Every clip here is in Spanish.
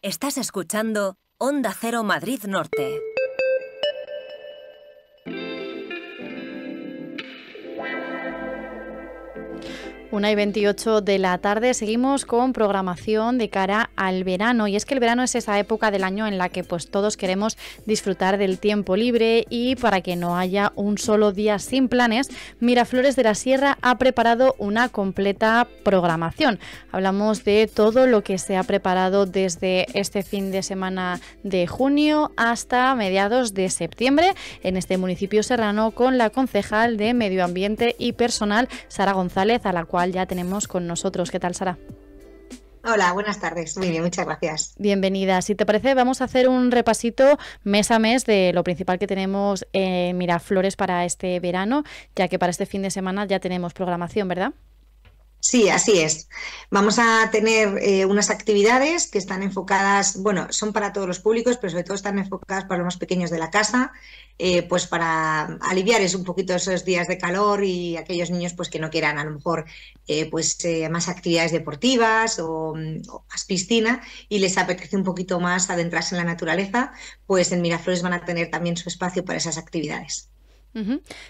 Estás escuchando Onda Cero Madrid Norte. Una y 28 de la tarde seguimos con programación de cara al verano y es que el verano es esa época del año en la que pues todos queremos disfrutar del tiempo libre y para que no haya un solo día sin planes, Miraflores de la Sierra ha preparado una completa programación. Hablamos de todo lo que se ha preparado desde este fin de semana de junio hasta mediados de septiembre en este municipio serrano con la concejal de Medio Ambiente y Personal Sara González a la cual ya tenemos con nosotros. ¿Qué tal, Sara? Hola, buenas tardes. Muy bien, muchas gracias. Bienvenida. Si te parece, vamos a hacer un repasito mes a mes de lo principal que tenemos en Miraflores para este verano, ya que para este fin de semana ya tenemos programación, ¿verdad? Sí, así es. Vamos a tener eh, unas actividades que están enfocadas, bueno, son para todos los públicos, pero sobre todo están enfocadas para los más pequeños de la casa, eh, pues para aliviar un poquito esos días de calor y aquellos niños pues que no quieran a lo mejor eh, pues más actividades deportivas o, o, más piscina y les apetece un poquito más adentrarse en la naturaleza, pues en Miraflores van a tener también su espacio para esas actividades.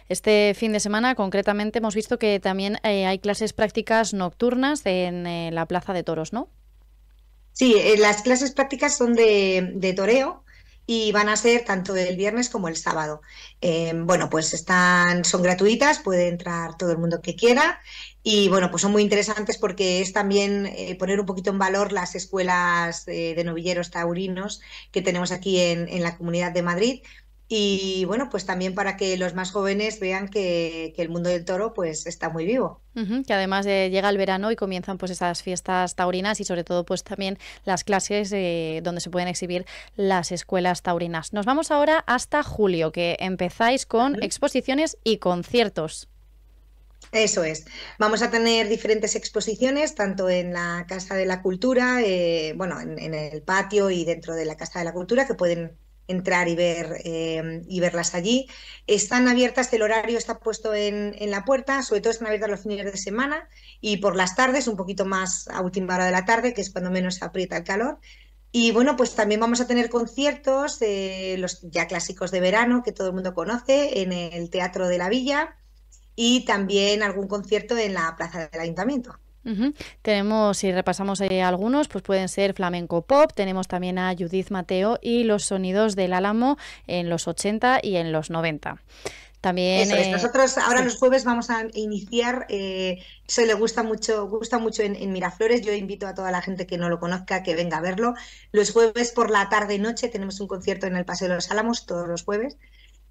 Este fin de semana, concretamente, hemos visto que también eh, hay clases prácticas nocturnas en eh, la Plaza de Toros, ¿no? Sí, eh, las clases prácticas son de, toreo y van a ser tanto el viernes como el sábado. bueno, pues están, son gratuitas, puede entrar todo el mundo que quiera y bueno, pues son muy interesantes porque es también poner un poquito en valor las escuelas de novilleros taurinos que tenemos aquí en, en, la Comunidad de Madrid, y bueno, pues también para que los más jóvenes vean que, el mundo del toro pues está muy vivo. que además eh, llega el verano y comienzan pues esas fiestas taurinas y sobre todo pues también las clases eh, donde se pueden exhibir las escuelas taurinas. Nos vamos ahora hasta julio, que empezáis con exposiciones y conciertos. Eso es. Vamos a tener diferentes exposiciones, tanto en la Casa de la Cultura, eh, bueno, en el patio y dentro de la Casa de la Cultura, que pueden entrar y, ver, eh, y verlas allí. Están abiertas, el horario está puesto en, en, la puerta, sobre todo están abiertas los fines de semana y por las tardes, un poquito más a última hora de la tarde, que es cuando menos se aprieta el calor. Y bueno, pues también vamos a tener conciertos, eh, los ya clásicos de verano que todo el mundo conoce, en el Teatro de la Villa y también algún concierto en la Plaza del Ayuntamiento. Tenemos, si repasamos eh, algunos, pues pueden ser flamenco pop, tenemos también a Judith Mateo y los sonidos del Álamo en los 80 y en los 90. También, eh, Nosotros ahora los jueves vamos a iniciar, eh, se le gusta mucho, gusta mucho en, Miraflores, yo invito a toda la gente que no lo conozca que venga a verlo. Los jueves por la tarde y noche tenemos un concierto en el Paseo de los Álamos, todos los jueves,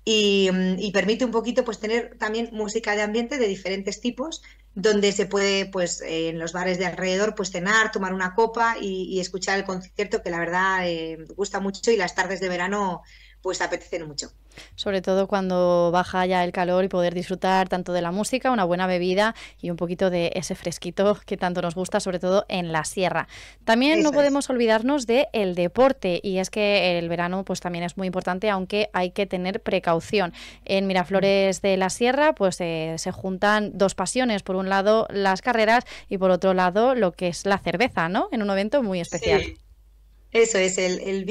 y, mm, y permite un poquito pues tener también música de ambiente de diferentes tipos, donde se puede, pues, eh, en los bares de alrededor, pues cenar, tomar una copa y, escuchar el concierto, que la verdad eh, gusta mucho y las tardes de verano, pues, apetecen mucho sobre todo cuando baja ya el calor y poder disfrutar tanto de la música, una buena bebida y un poquito de ese fresquito que tanto nos gusta, sobre todo en la sierra. También no podemos olvidarnos de deporte y es que el verano pues también es muy importante, aunque hay que tener precaución. En Miraflores de la Sierra pues eh, se juntan dos pasiones, por un lado las carreras y por otro lado lo que es la cerveza, ¿no? En un evento muy especial. Eso es, el, el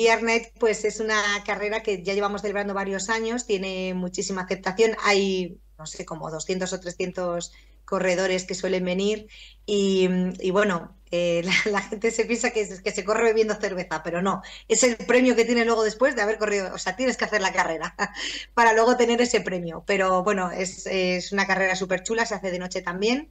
pues es una carrera que ya llevamos celebrando varios años, tiene muchísima aceptación, hay, no sé, como 200 o 300 corredores que suelen venir y, bueno, eh, la, gente se piensa que, que se corre bebiendo cerveza, pero no, es el premio que tiene luego después de haber corrido, o sea, tienes que hacer la carrera para luego tener ese premio, pero bueno, es, es una carrera súper chula, se hace de noche también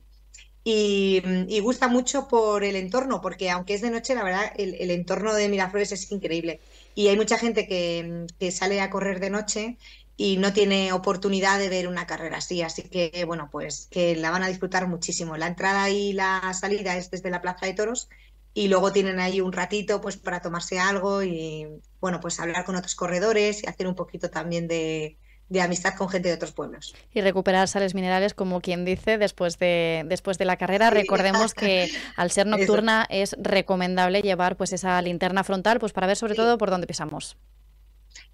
Mm, y, gusta mucho por el entorno, porque aunque es de noche, la verdad, el, entorno de Miraflores es increíble. Y hay mucha gente que, mm, que, sale a correr de noche y no tiene oportunidad de ver una carrera así. Así que, bueno, pues que la van a disfrutar muchísimo. La entrada y la salida es desde la Plaza de Toros y luego tienen ahí un ratito pues para tomarse algo y, bueno, pues hablar con otros corredores y hacer un poquito también de, de amistad con gente de otros pueblos. Y recuperar sales minerales, como quien dice, después de, después de la carrera. Recordemos que al ser nocturna es recomendable llevar pues esa linterna frontal pues para ver sobre todo por dónde pisamos.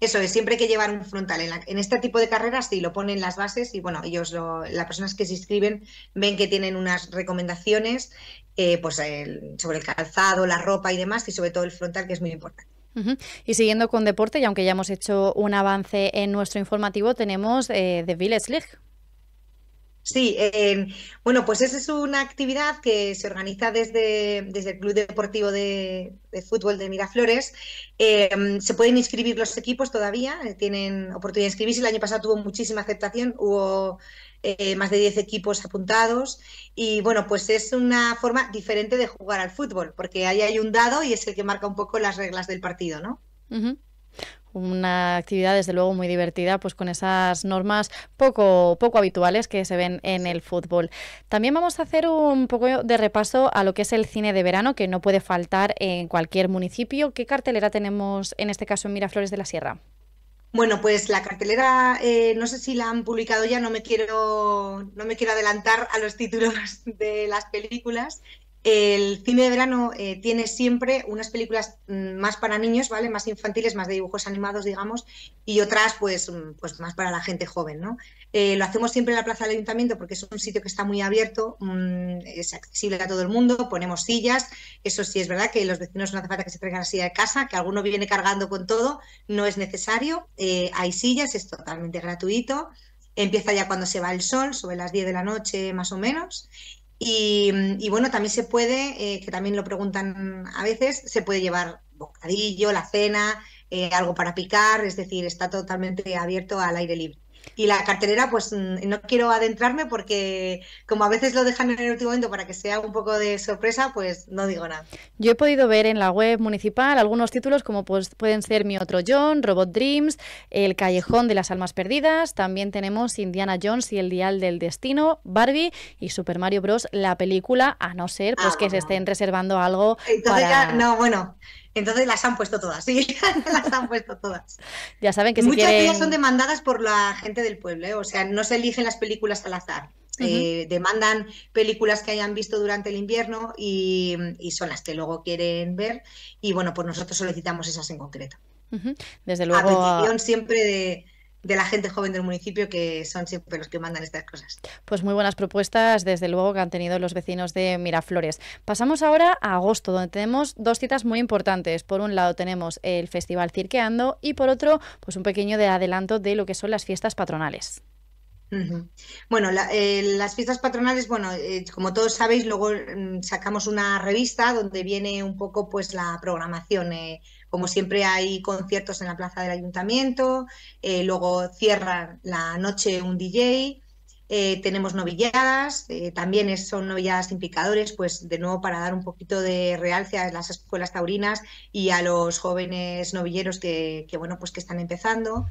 Eso es, siempre hay que llevar un frontal. En, este tipo de carreras sí lo ponen las bases y bueno, ellos, las personas que se inscriben ven que tienen unas recomendaciones eh, pues sobre el calzado, la ropa y demás y sobre todo el frontal que es muy importante. Y siguiendo con deporte, y aunque ya hemos hecho un avance en nuestro informativo, tenemos eh, The Village League. Sí, eh, bueno, pues esa es una actividad que se organiza desde, desde el Club Deportivo de, Fútbol de Miraflores. Eh, se pueden inscribir los equipos todavía, tienen oportunidad de inscribirse. El año pasado tuvo muchísima aceptación, hubo eh, más de 10 equipos apuntados y bueno, pues es una forma diferente de jugar al fútbol, porque ahí hay un dado y es el que marca un poco las reglas del partido, ¿no? una actividad desde luego muy divertida, pues con esas normas poco, poco habituales que se ven en el fútbol. También vamos a hacer un poco de repaso a lo que es el cine de verano, que no puede faltar en cualquier municipio. ¿Qué cartelera tenemos en este caso en Miraflores de la Sierra? Bueno, pues la cartelera, eh, no sé si la han publicado ya, no me quiero, no me quiero adelantar a los títulos de las películas, el cine de verano eh, tiene siempre unas películas mm, más para niños, ¿vale? Más infantiles, más de dibujos animados, digamos, y otras, pues, mm, pues más para la gente joven, ¿no? Eh, lo hacemos siempre en la Plaza del Ayuntamiento porque es un sitio que está muy abierto, mm, es accesible a todo el mundo, ponemos sillas, eso sí es verdad que los vecinos no hace falta que se traigan la silla de casa, que alguno viene cargando con todo, no es necesario, eh, hay sillas, es totalmente gratuito, empieza ya cuando se va el sol, sobre las 10 de la noche más o menos, Mm, y, bueno, también se puede, eh, que también lo preguntan a veces, se puede llevar bocadillo, la cena, eh, algo para picar, es decir, está totalmente abierto al aire libre. Y la cartelera, pues mm, no quiero adentrarme porque como a veces lo dejan en el último momento para que sea un poco de sorpresa, pues no digo nada. Yo he podido ver en la web municipal algunos títulos como pues, pueden ser Mi Otro John, Robot Dreams, El Callejón de las Almas Perdidas, también tenemos Indiana Jones y El Dial del Destino, Barbie y Super Mario Bros. la película, a no ser pues ah, que se estén reservando algo. Entonces no, bueno, entonces las han puesto todas, sí, las han puesto todas. Ya saben que Muchas de ellas son demandadas por la gente del pueblo, ¿eh? o sea, no se eligen las películas al azar. Eh, demandan películas que hayan visto durante el invierno y, son las que luego quieren ver y bueno, pues nosotros solicitamos esas en concreto. Desde luego. A petición siempre de, de la gente joven del municipio que son siempre los que mandan estas cosas. Pues muy buenas propuestas, desde luego, que han tenido los vecinos de Miraflores. Pasamos ahora a agosto, donde tenemos dos citas muy importantes. Por un lado tenemos el Festival Cirqueando y por otro, pues un pequeño de adelanto de lo que son las fiestas patronales. Bueno, eh, las fiestas patronales, bueno, eh, como todos sabéis, luego mm, sacamos una revista donde viene un poco pues la programación. Eh, como siempre hay conciertos en la plaza del ayuntamiento, luego cierra la noche un DJ, tenemos novilladas, también son novilladas implicadores, pues de nuevo para dar un poquito de realce a las escuelas taurinas y a los jóvenes novilleros que bueno, pues que están empezando.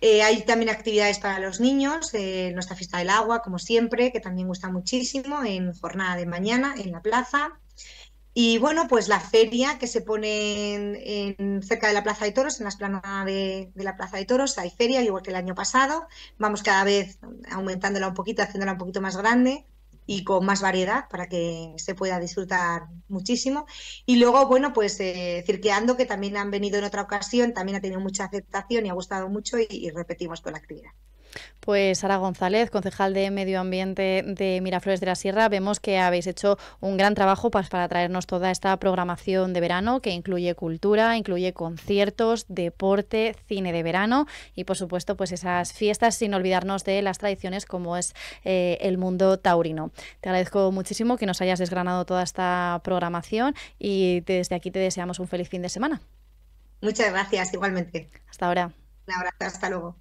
Eh, hay también actividades para los niños, eh, nuestra fiesta del agua, como siempre, que también gusta muchísimo, en jornada de mañana, en la plaza. Y bueno, pues la feria que se pone en, cerca de la Plaza de Toros, en las esplanada de, de, la Plaza de Toros, hay feria, igual que el año pasado. Vamos cada vez aumentándola un poquito, haciéndola un poquito más grande y con más variedad para que se pueda disfrutar muchísimo. Y luego, bueno, pues eh, Cirqueando, que también han venido en otra ocasión, también ha tenido mucha aceptación y ha gustado mucho y repetimos con la actividad. Pues Sara González, concejal de Medio Ambiente de Miraflores de la Sierra, vemos que habéis hecho un gran trabajo para, traernos toda esta programación de verano que incluye cultura, incluye conciertos, deporte, cine de verano y por supuesto pues esas fiestas sin olvidarnos de las tradiciones como es eh, el mundo taurino. Te agradezco muchísimo que nos hayas desgranado toda esta programación y desde aquí te deseamos un feliz fin de semana. Muchas gracias, igualmente. Hasta ahora. Un abrazo, hasta luego.